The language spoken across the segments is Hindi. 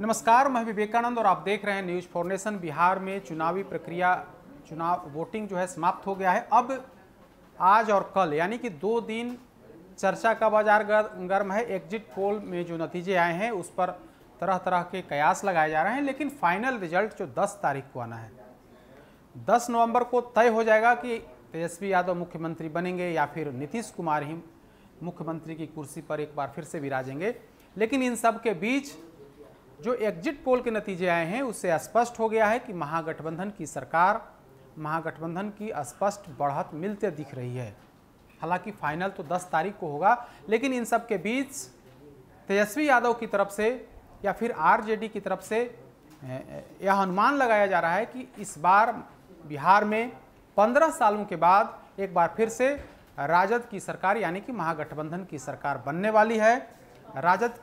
नमस्कार मैं विवेकानंद और आप देख रहे हैं न्यूज़ फाउंडेशन बिहार में चुनावी प्रक्रिया चुनाव वोटिंग जो है समाप्त हो गया है अब आज और कल यानी कि दो दिन चर्चा का बाजार गर्म है एग्जिट पोल में जो नतीजे आए हैं उस पर तरह तरह के कयास लगाए जा रहे हैं लेकिन फाइनल रिजल्ट जो 10 तारीख को आना है 10 नवंबर को तय हो जाएगा कि तेजस्वी यादव मुख्यमंत्री बनेंगे या फिर नीतीश कुमार ही मुख्यमंत्री की कुर्सी पर एक बार फिर से विराजेंगे लेकिन इन सब के बीच जो एग्जिट पोल के नतीजे आए हैं उससे स्पष्ट हो गया है कि महागठबंधन की सरकार महागठबंधन की स्पष्ट बढ़त मिलते दिख रही है हालांकि फाइनल तो 10 तारीख को होगा लेकिन इन सब के बीच तेजस्वी यादव की तरफ से या फिर आरजेडी की तरफ से यह अनुमान लगाया जा रहा है कि इस बार बिहार में पंद्रह सालों के बाद एक बार फिर से राजद की सरकार यानी कि महागठबंधन की सरकार बनने वाली है राजद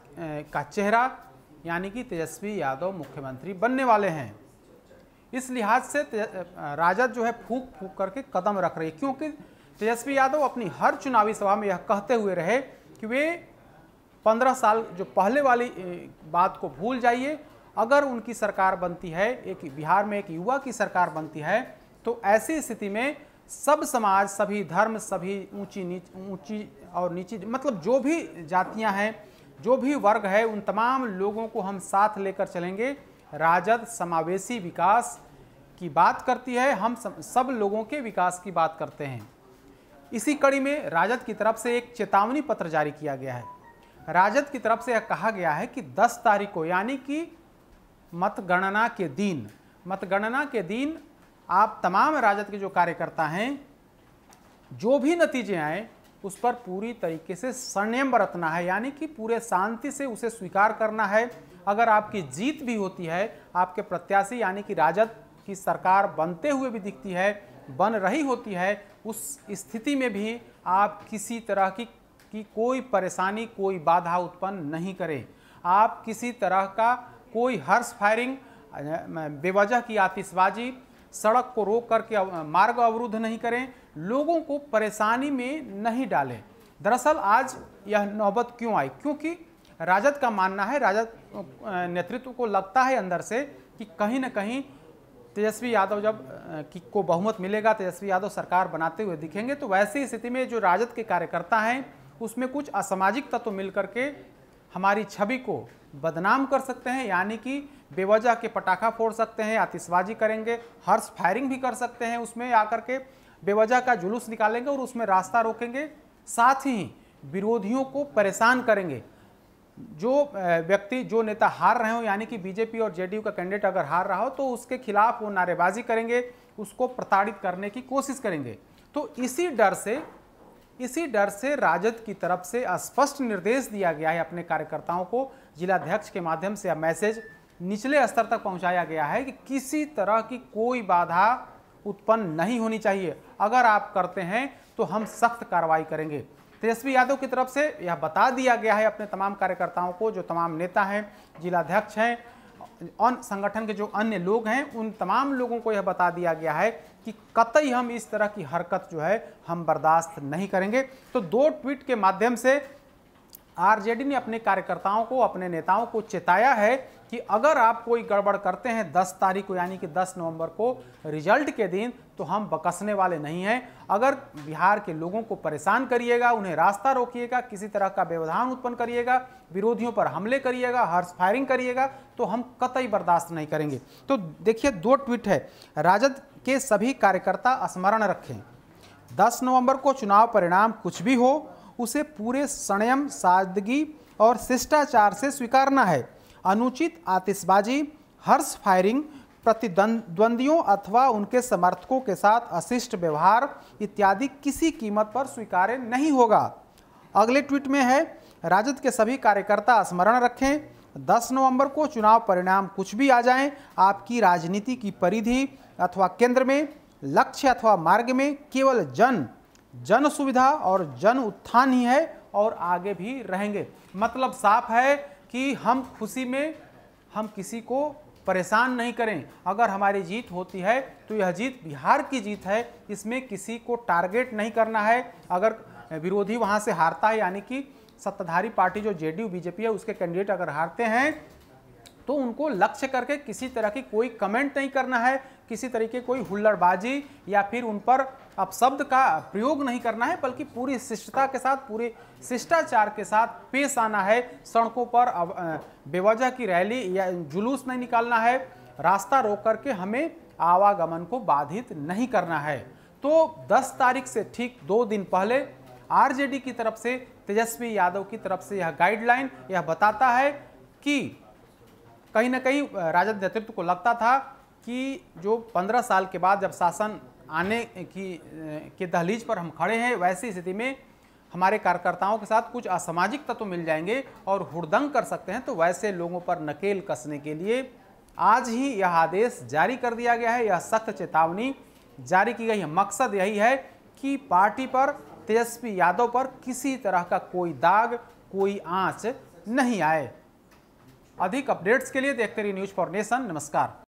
का चेहरा यानी कि तेजस्वी यादव मुख्यमंत्री बनने वाले हैं इस लिहाज से राजद जो है फूक फूक करके कदम रख रही है क्योंकि तेजस्वी यादव अपनी हर चुनावी सभा में यह कहते हुए रहे कि वे पंद्रह साल जो पहले वाली बात को भूल जाइए अगर उनकी सरकार बनती है एक बिहार में एक युवा की सरकार बनती है तो ऐसी स्थिति में सब समाज सभी धर्म सभी ऊंची नीच ऊंची और नीची मतलब जो भी जातियां हैं जो भी वर्ग है उन तमाम लोगों को हम साथ लेकर चलेंगे राजद समावेशी विकास की बात करती है हम सब लोगों के विकास की बात करते हैं इसी कड़ी में राजद की तरफ से एक चेतावनी पत्र जारी किया गया है राजद की तरफ से यह कहा गया है कि 10 तारीख को यानी कि मतगणना के दिन मतगणना के दिन आप तमाम राजद के जो कार्यकर्ता हैं जो भी नतीजे आए उस पर पूरी तरीके से संयम बरतना है यानी कि पूरे शांति से उसे स्वीकार करना है अगर आपकी जीत भी होती है आपके प्रत्याशी यानी कि राजद की सरकार बनते हुए भी दिखती है बन रही होती है उस स्थिति में भी आप किसी तरह की, की कोई परेशानी कोई बाधा उत्पन्न नहीं करें आप किसी तरह का कोई हर्ष फायरिंग बेवजह की आतिशबाजी सड़क को रोक करके मार्ग अवरुद्ध नहीं करें लोगों को परेशानी में नहीं डालें दरअसल आज यह नौबत क्यों आई क्योंकि राजद का मानना है राजद नेतृत्व को लगता है अंदर से कि कहीं ना कहीं तेजस्वी यादव जब को बहुमत मिलेगा तेजस्वी यादव सरकार बनाते हुए दिखेंगे तो वैसी स्थिति में जो राजद के कार्यकर्ता हैं उसमें कुछ असामाजिक तत्व तो मिल करके हमारी छवि को बदनाम कर सकते हैं यानी कि बेवजह के पटाखा फोड़ सकते हैं आतिशबाजी करेंगे हर्ष फायरिंग भी कर सकते हैं उसमें आकर के बेवजह का जुलूस निकालेंगे और उसमें रास्ता रोकेंगे साथ ही विरोधियों को परेशान करेंगे जो व्यक्ति जो नेता हार रहे हो यानी कि बीजेपी और जेडीयू का कैंडिडेट अगर हार रहा हो तो उसके खिलाफ वो नारेबाजी करेंगे उसको प्रताड़ित करने की कोशिश करेंगे तो इसी डर से इसी डर से राजद की तरफ से स्पष्ट निर्देश दिया गया है अपने कार्यकर्ताओं को जिलाध्यक्ष के माध्यम से यह मैसेज निचले स्तर तक पहुंचाया गया है कि किसी तरह की कोई बाधा उत्पन्न नहीं होनी चाहिए अगर आप करते हैं तो हम सख्त कार्रवाई करेंगे तेजस्वी यादव की तरफ से यह बता दिया गया है अपने तमाम कार्यकर्ताओं को जो तमाम नेता हैं जिलाध्यक्ष हैं और संगठन के जो अन्य लोग हैं उन तमाम लोगों को यह बता दिया गया है कि कतई हम इस तरह की हरकत जो है हम बर्दाश्त नहीं करेंगे तो दो ट्वीट के माध्यम से आरजेडी ने अपने कार्यकर्ताओं को अपने नेताओं को चेताया है कि अगर आप कोई गड़बड़ करते हैं दस तारीख को यानी कि दस नवंबर को रिजल्ट के दिन तो हम बकसने वाले नहीं हैं अगर बिहार के लोगों को परेशान करिएगा उन्हें रास्ता रोकिएगा किसी तरह का व्यवधान उत्पन्न करिएगा विरोधियों पर हमले करिएगा हर्ष फायरिंग करिएगा तो हम कतई बर्दाश्त नहीं करेंगे तो देखिए दो ट्वीट है राजद के सभी कार्यकर्ता स्मरण रखें दस नवम्बर को चुनाव परिणाम कुछ भी हो उसे पूरे संयम सादगी और शिष्टाचार से स्वीकारना है अनुचित आतिशबाजी हर्ष फायरिंग प्रतिद्वंदियों अथवा उनके समर्थकों के साथ अशिष्ट व्यवहार इत्यादि किसी कीमत पर स्वीकार्य नहीं होगा अगले ट्वीट में है राजद के सभी कार्यकर्ता स्मरण रखें 10 नवंबर को चुनाव परिणाम कुछ भी आ जाएं, आपकी राजनीति की परिधि अथवा केंद्र में लक्ष्य अथवा मार्ग में केवल जन जन सुविधा और जन उत्थान ही है और आगे भी रहेंगे मतलब साफ है कि हम खुशी में हम किसी को परेशान नहीं करें अगर हमारी जीत होती है तो यह जीत बिहार की जीत है इसमें किसी को टारगेट नहीं करना है अगर विरोधी वहाँ से हारता है यानी कि सत्ताधारी पार्टी जो जेडीयू बीजेपी है उसके कैंडिडेट अगर हारते हैं तो उनको लक्ष्य करके किसी तरह की कोई कमेंट नहीं करना है किसी तरीके कोई हुल्लड़बाजी या फिर उन पर अब शब्द का प्रयोग नहीं करना है बल्कि पूरी शिष्टता के साथ पूरे शिष्टाचार के साथ पेश आना है सड़कों पर बेवजह की रैली या जुलूस नहीं निकालना है रास्ता रोक करके हमें आवागमन को बाधित नहीं करना है तो 10 तारीख से ठीक दो दिन पहले आरजेडी की तरफ से तेजस्वी यादव की तरफ से यह गाइडलाइन यह बताता है कि कहीं ना कहीं राजद नेतृत्व को लगता था कि जो 15 साल के बाद जब शासन आने की के दहलीज पर हम खड़े हैं वैसी स्थिति में हमारे कार्यकर्ताओं के साथ कुछ असामाजिक तत्व तो मिल जाएंगे और हुड़दंग कर सकते हैं तो वैसे लोगों पर नकेल कसने के लिए आज ही यह आदेश जारी कर दिया गया है यह सख्त चेतावनी जारी की गई है मकसद यही है कि पार्टी पर तेजस्वी यादव पर किसी तरह का कोई दाग कोई आंच नहीं आए अधिक अपडेट्स के लिए देखते रहिए न्यूज़ फॉर नेशन नमस्कार